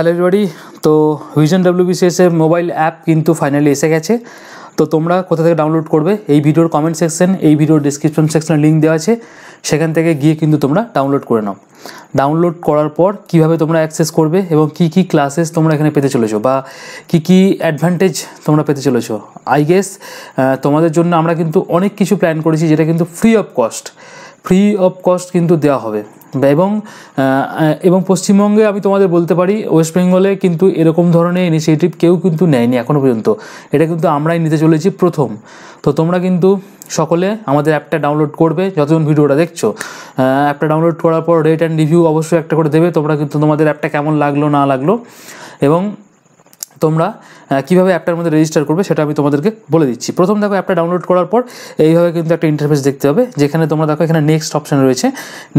hello everybody তো vision WBCS এর mobile app কিন্তু ফাইনালি এসে গেছে তো তোমরা কোথা থেকে ডাউনলোড করবে এই ভিডিওর কমেন্ট সেকশন এই ভিডিওর ডিসক্রিপশন সেকশনে লিঙ্ক দেওয়া আছে সেখান থেকে গিয়ে কিন্তু তোমরা ডাউনলোড করে নাও ডাউনলোড করার পর কিভাবে তোমরা অ্যাক্সেস করবে এবং কি কি ক্লাসেস তোমরা এখানে পেতে চলেছো বা কি কি অ্যাডভান্টেজ তোমরা পেতে চলেছো আই গেস তোমাদের জন্য আমরা কিন্তু অনেক কিছু প্ল্যান করেছি যেটা কিন্তু free of cost free of cost কিন্তু দেওয়া হবে এবং এবং পশ্চিমবঙ্গে আমি তোমাদের বলতে পারি ওয়েস্ট বেঙ্গলে কিন্তু এরকম ধরনের ইনিশিয়েটিভ কেউ কিন্তু নেয়নি এখনও পর্যন্ত এটা কিন্তু আমরাই নিতে চলেছি প্রথম তো তোমরা কিন্তু সকলে আমাদের অ্যাপটা ডাউনলোড করবে যতজন ভিডিওটা দেখছো অ্যাপটা ডাউনলোড করার পর রেট অ্যান্ড রিভিউ অবশ্যই একটা করে দেবে তোমরা কিন্তু তোমাদের অ্যাপটা কেমন লাগলো না লাগলো এবং তোমরা কীভাবে অ্যাপটার মধ্যে রেজিস্টার করবে সেটা আমি তোমাদেরকে বলে দিচ্ছি প্রথম দেখো অ্যাপটা ডাউনলোড করার পর এইভাবে কিন্তু একটা ইন্টারফেস দেখতে হবে যেখানে তোমরা দেখো এখানে নেক্সট অপশান রয়েছে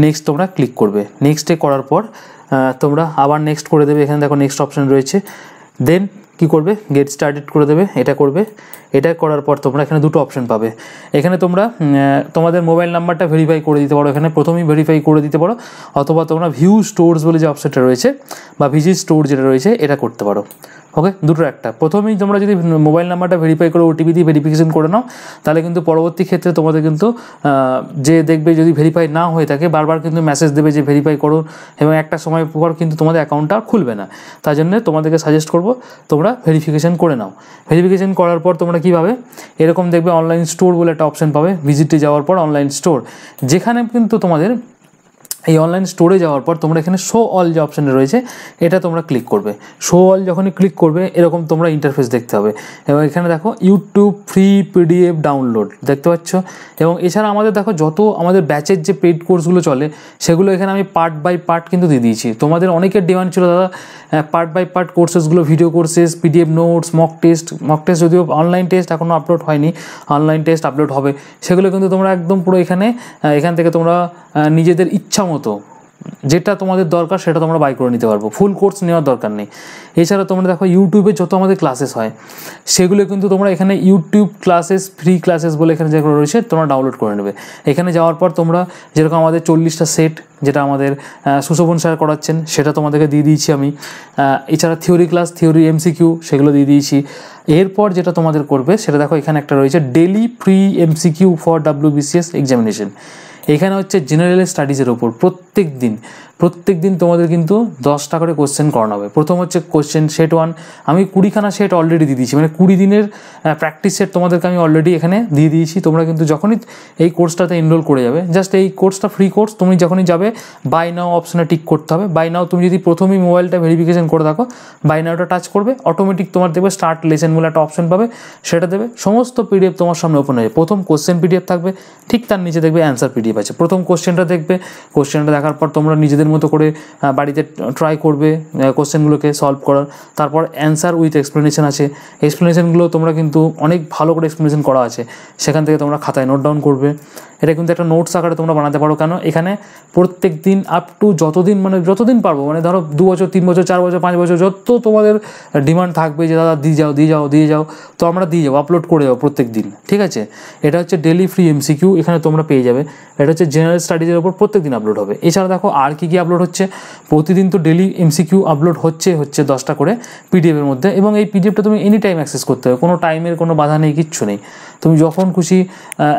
নেক্সট তোমরা ক্লিক করবে নেক্সটে করার পর তোমরা আবার নেক্সট করে দেবে এখানে দেখো নেক্সট অপশান রয়েছে দেন কি করবে গেট স্টার্টেড করে দেবে এটা করবে এটা করার পর তোমরা এখানে দুটো অপশন পাবে এখানে তোমরা তোমাদের মোবাইল নাম্বারটা ভেরিফাই করে দিতে পারো এখানে প্রথমেই ভেরিফাই করে দিতে পারো অথবা তোমরা ভিউ স্টোর্স বলে যে অপশানটা রয়েছে বা ভিজিট স্টোর যেটা রয়েছে এটা করতে পারো ওকে দুটো একটা প্রথমেই তোমরা যদি মোবাইল নাম্বারটা ভেরিফাই করে ওটিপি দিয়ে ভেরিফিকেশন করে নাও তাহলে কিন্তু পরবর্তী ক্ষেত্রে তোমাদের কিন্তু যে দেখবে যদি ভেরিফাই না হয়ে থাকে বারবার কিন্তু মেসেজ দেবে যে ভেরিফাই করো এবং একটা সময় পর কিন্তু তোমাদের অ্যাকাউন্টটা খুলবে না তার জন্য তোমাদেরকে সাজেস্ট করব তোমরা ভেরিফিকেশন করে নাও ভেরিফিকেশন করার পর তোমরা কীভাবে এরকম দেখবে অনলাইন স্টোর বলে একটা অপশন পাবে ভিজিটে যাওয়ার পর অনলাইন স্টোর যেখানে কিন্তু তোমাদের এই অনলাইন স্টোরে যাওয়ার পর তোমরা এখানে শো অল যে অপশানে রয়েছে এটা তোমরা ক্লিক করবে শো অল যখনই ক্লিক করবে এরকম তোমরা ইন্টারফেস দেখতে হবে এবং এখানে দেখো ইউটিউব ফ্রি পিডিএফ ডাউনলোড দেখতে পাচ্ছ এবং এছাড়া আমাদের দেখো যত আমাদের ব্যাচের যে পেড কোর্সগুলো চলে সেগুলো এখানে আমি পার্ট বাই পার্ট কিন্তু দিয়ে দিয়েছি তোমাদের অনেকের ডিমান্ড ছিল দাদা পার্ট বাই পার্ট কোর্সেসগুলো video courses PDF notes mock test mock test যদিও অনলাইন টেস্ট এখনও আপলোড হয়নি অনলাইন টেস্ট আপলোড হবে সেগুলো কিন্তু তোমরা একদম পুরো এখানে এখান থেকে তোমরা নিজেদের ইচ্ছা মতো যেটা তোমাদের দরকার সেটা তোমরা বাই করে নিতে পারবো ফুল কোর্স নেওয়ার দরকার নেই এছাড়া তোমরা দেখো ইউটিউবে যত আমাদের ক্লাসেস হয় সেগুলো কিন্তু তোমরা এখানে ইউটিউব ক্লাসেস ফ্রি ক্লাসেস বলে এখানে যেগুলো রয়েছে তোমরা ডাউনলোড করে নেবে এখানে যাওয়ার পর তোমরা যেরকম আমাদের চল্লিশটা সেট যেটা আমাদের সুশোভন স্যার করাচ্ছেন সেটা তোমাদেরকে দিয়ে দিয়েছি আমি এছাড়া থিওরি ক্লাস থিওরি এমসিকিউ সেগুলো দিয়ে দিয়েছি এরপর যেটা তোমাদের করবে সেটা দেখো এখানে একটা রয়েছে daily free MCQ for WBCS examination এখানে হচ্ছে জেনারেল স্টাডিজের ওপর প্রত্যেক দিন প্রত্যেক দিন তোমাদের কিন্তু দশটা করে কোশ্চেন করানো হবে প্রথম হচ্ছে কোশ্চেন সেট ওয়ান আমি কুড়িখানা সেট অলরেডি দিয়ে দিয়েছি মানে কুড়ি দিনের প্র্যাকটিস সেট তোমাদেরকে আমি অলরেডি এখানে দিয়ে দিয়েছি তোমরা কিন্তু যখনই এই কোর্সটাতে এনরোল করে যাবে জাস্ট এই কোর্সটা ফ্রি কোর্স তুমি যখনই যাবে বাই নাও অপশানে টিক করতে হবে বাই নাও তুমি যদি প্রথমেই মোবাইলটা ভেরিফিকেশন করে থাকো বাই নাওটা টাচ করবে অটোমেটিক তোমার দেখবে স্টার্ট লেসেন বলে একটা অপশন পাবে সেটা দেবে সমস্ত পিডিএফ তোমার সামনে ওপেন হয়ে যাবে প্রথম কোশ্চেন পিডিএফ থাকবে ঠিক তার নিচে দেখবে অ্যান্সার পিডিএফ আছে প্রথম কোশ্চেনটা দেখবে কোশ্চেনটা দেখার পর তোমরা নিজেদের মতো করে বাড়িতে ট্রাই করবে কোশ্চেনগুলোকে সলভ করার তারপর অ্যান্সার উইথ এক্সপ্লেনেশন আছে এক্সপ্লেনেশনগুলো তোমরা কিন্তু অনেক ভালো করে এক্সপ্লেনেশন করা আছে সেখান থেকে তোমরা খাতায় নোট ডাউন করবে এটা কিন্তু একটা নোটস আকারে তোমরা বানাতে পারো কেন এখানে প্রত্যেক দিন আপ টু যতদিন মানে যতদিন পারবো মানে ধরো দু বছর তিন বছর চার বছর পাঁচ বছর যত তোমাদের ডিমান্ড থাকবে যে দাদা দিয়ে যাও দিয়ে যাও দিয়ে যাও তো আমরা দিয়ে যাবো আপলোড করে যাবো প্রত্যেক দিন ঠিক আছে এটা হচ্ছে ডেলি ফ্রি এমসিকিউ এখানে তোমরা পেয়ে যাবে এটা হচ্ছে জেনারেল স্টাডিজের ওপর প্রত্যেক দিন আপলোড হবে এছাড়া দেখো আর কী কী আপলোড হচ্ছে প্রতিদিন তো ডেলি এমসিকিউ আপলোড হচ্ছে হচ্ছে দশটা করে পিডিএফের মধ্যে এবং এই পিডিএফটা তুমি এনি টাইম অ্যাক্সেস করতে হবে কোনো টাইমের কোনো বাধা নেই কিচ্ছু নেই তুমি যখন খুশি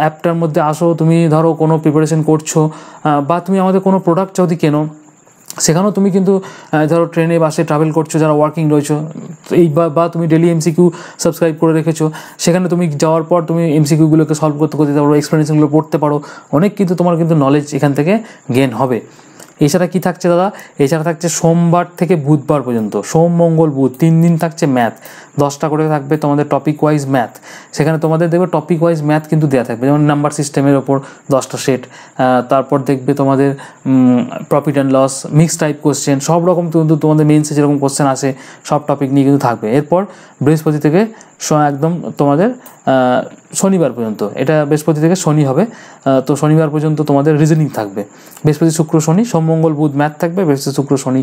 অ্যাপটার মধ্যে আসো তুমি ধরো কোনো প্রিপারেশন করছো বা তুমি আমাদের কোনো প্রোডাক্ট যদি কেনো সেখানেও তুমি কিন্তু ধরো ট্রেনে বাসে ট্রাভেল করছো যারা ওয়ার্কিং রয়েছো এই বা তুমি ডেলি এমসিকিউ সাবস্ক্রাইব করে রেখেছো সেখানে তুমি যাওয়ার পর তুমি এমসিকিউগুলোকে সলভ করতে করতে পারো এক্সপ্লেনেশনগুলো পড়তে পারো অনেক কিন্তু তোমার কিন্তু নলেজ এখান থেকে গেন হবে এছাড়া কি থাকছে দাদা এছাড়া থাকছে সোমবার থেকে বুধবার পর্যন্ত সোম মঙ্গল বুধ তিন দিন থাকছে ম্যাথ দশটা করে থাকবে তোমাদের টপিক ওয়াইজ ম্যাথ সেখানে তোমাদের দেখবে টপিক ওয়াইজ ম্যাথ কিন্তু দেওয়া থাকবে যেমন নাম্বার সিস্টেমের ওপর দশটা সেট তারপর দেখবে তোমাদের profit and loss mix type question সব রকম কিন্তু তোমাদের মেন্সে যেরকম কোশ্চেন আসে সব টপিক নিয়ে কিন্তু থাকবে এরপর বৃহস্পতি থেকে একদম তোমাদের শনিবার পর্যন্ত এটা বৃহস্পতি থেকে শনি হবে তো শনিবার পর্যন্ত তোমাদের রিজনিং থাকবে বৃহস্পতি শুক্র শনি সোম সোম মঙ্গল বুধ ম্যাথ থাকবে বৃহস্পতি শুক্র শনি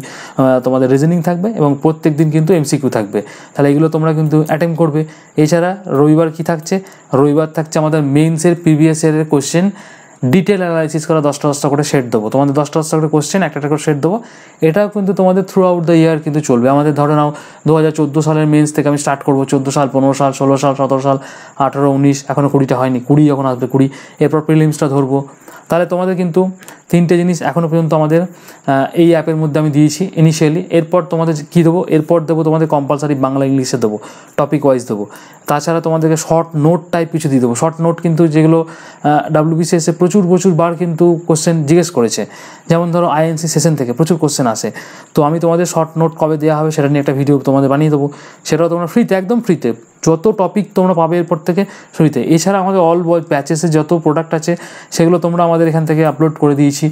তোমাদের রিজনিং থাকবে এবং প্রত্যেক দিন কিন্তু এমসিকিউ থাকবে তাহলে এগুলো তোমরা কিন্তু অ্যাটেম্প করবে এছাড়া রবিবার কি থাকছে রবিবার থাকছে আমাদের মেন্সের প্রিভিয়াস ইয়ারের কোশ্চেন ডিটেল অ্যানালাইসিস করা দশটা দশটা করে সেট দেবো তোমাদের দশটা দশটা করে কোশ্চেন একটা করে সেট দেবো এটাও কিন্তু তোমাদের থ্রু আউট দ্য ইয়ার কিন্তু চলবে আমাদের ধরে নাও দু হাজার চোদ্দো সালের মেন্স থেকে আমি স্টার্ট করবো চোদ্দো সাল পনেরো সাল ষোলো সাল সতেরো সাল আঠেরো উনিশ এখনও কুড়িটা হয়নি কুড়ি যখন আসবে কুড়ি এরপর প্রিলিমসটা ধরবো তাহলে তোমাদের কিন্তু তিনটে জিনিস এখনও পর্যন্ত আমাদের এই অ্যাপের মধ্যে আমি দিয়েছি ইনিশিয়ালি এরপর তোমাদের কী দেবো এরপর দেবো তোমাদের কম্পালসারি বাংলা ইংলিশে দেবো টপিক ওয়াইজ দেবো তাছাড়া তোমাদেরকে শর্ট নোট টাইপ কিছু দিয়ে দেবো শর্ট নোট কিন্তু যেগুলো ডাব্লিউবিসিএসে প্রচুর প্রচুর বার কিন্তু কোশ্চেন জিজ্ঞেস করেছে যেমন ধরো আইএনসি সেশন থেকে প্রচুর কোশ্চেন আসে তো আমি তোমাদের শর্ট নোট কবে দেওয়া হবে সেটা নিয়ে একটা ভিডিও তোমাদের বানিয়ে দেবো সেটাও তোমরা ফ্রিতে একদম ফ্রিতে যত টপিক তোমরা পাবে এরপর থেকে শুরুতে এছাড়া আমাদের অল বয় প্যাচেসের যত প্রোডাক্ট আছে সেগুলো তোমরা আমাদের এখান থেকে আপলোড করে দিয়েছি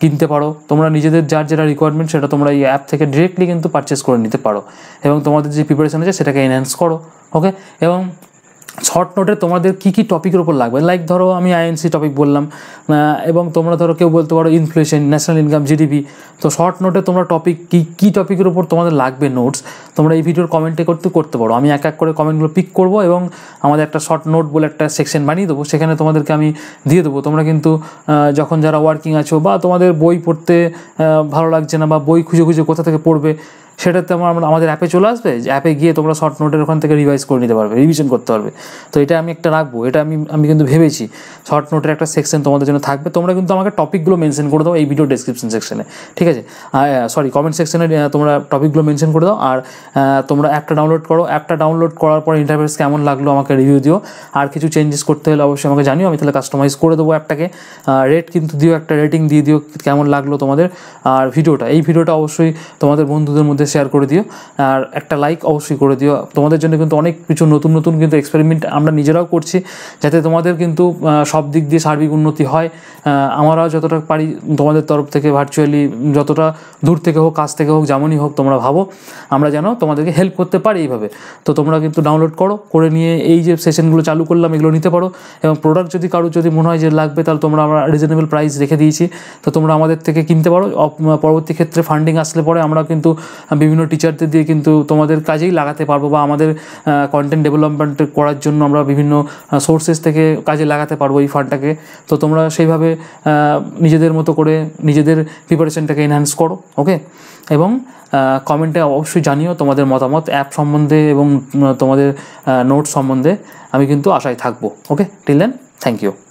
কিনতে পারো তোমরা নিজেদের যার যেটা রিকোয়ারমেন্ট সেটা তোমরা এই অ্যাপ থেকে ডিরেক্টলি কিন্তু পারচেস করে নিতে পারো এবং তোমাদের যে প্রিপারেশান আছে সেটাকে এনহ্যান্স করো ওকে এবং শর্ট নোটে তোমাদের কি কি টপিকের উপর লাগবে লাইক ধরো আমি আইএনসি টপিক বললাম এবং তোমরা ধরো কেউ বলতে পারো ইনফ্লেশন ন্যাশনাল ইনকাম জিডিপি তো শর্ট নোটে তোমরা টপিক কী কী টপিকের উপর তোমাদের লাগবে নোটস তোমরা এই ভিডিওর কমেন্টে করতে করতে পারো আমি এক এক করে কমেন্টগুলো পিক করব এবং আমাদের একটা শর্ট নোট বলে একটা সেকশন বানিয়ে দেবো সেখানে তোমাদেরকে আমি দিয়ে দেবো তোমরা কিন্তু যখন যারা ওয়ার্কিং আছো বা তোমাদের বই পড়তে ভালো লাগছে না বা বই খুঁজে খুঁজে কোথা থেকে পড়বে সেটা তোমার আমাদের অ্যাপে চলে আসবে যে অ্যাপে গিয়ে তোমরা শর্ট নোটের ওখান থেকে রিভাইজ করে নিতে পারবে রিভিশন করতে পারবে তো এটা আমি একটা রাখবো এটা আমি আমি কিন্তু ভেবেছি শর্ট নোটের একটা সেকশন তোমাদের জন্য থাকবে তোমরা কিন্তু আমাকে টপিকগুলো মেনশন করে দাও এই ভিডিও ডেসক্রিপশন সেকশনে ঠিক আছে সরি কমেন্ট সেকশনে তোমরা টপিকগুলো মেনশন করে দাও আর তোমরা অ্যাপটা ডাউনলোড করো অ্যাপটা ডাউনলোড করার পর ইন্টারফেস কেমন লাগলো আমাকে রিভিউ দিও আর কিছু চেঞ্জেস করতে হলে অবশ্যই আমাকে জানিও আমি তাহলে কাস্টমাইজ করে দেবো অ্যাপটাকে রেট কিন্তু দিও একটা রেটিং দিয়ে দিও কেমন লাগলো তোমাদের আর ভিডিওটা এই ভিডিওটা অবশ্যই তোমাদের বন্ধুদের মধ্যে শেয়ার করে দিও আর একটা লাইক অবশ্যই করে দিও তোমাদের জন্য কিন্তু অনেক কিছু নতুন নতুন কিন্তু এক্সপেরিমেন্ট আমরা নিজেরাও করছি যাতে তোমাদের কিন্তু সব দিক দিয়ে সার্বিক উন্নতি হয় আমরাও যতটা পারি তোমাদের তরফ থেকে ভার্চুয়ালি যতটা দূর থেকে হোক কাছ থেকে হোক যেমনই হোক তোমরা ভাবো আমরা যেন তোমাদেরকে হেল্প করতে পারি এইভাবে তো তোমরা কিন্তু ডাউনলোড করো করে নিয়ে এই যে সেশনগুলো চালু করলাম এগুলো নিতে পারো এবং প্রোডাক্ট যদি কারোর যদি মনে হয় যে লাগবে তাহলে তোমরা আমরা রিজনেবল প্রাইস রেখে দিয়েছি তো তোমরা আমাদের থেকে কিনতে পারো পরবর্তী ক্ষেত্রে ফান্ডিং আসলে পরে আমরা কিন্তু বিভিন্ন টিচারদের দিয়ে কিন্তু তোমাদের কাজেই লাগাতে পারবো বা আমাদের কন্টেন্ট ডেভেলপমেন্ট করার জন্য আমরা বিভিন্ন সোর্সেস থেকে কাজে লাগাতে পারবো এই ফান্ডটাকে তো তোমরা সেইভাবে নিজেদের মতো করে নিজেদের প্রিপারেশনটাকে এনহ্যান্স করো ওকে এবং কমেন্টে অবশ্যই জানিও তোমাদের মতামত অ্যাপ সম্বন্ধে এবং তোমাদের নোট সম্বন্ধে আমি কিন্তু আশায় থাকবো okay till then thank you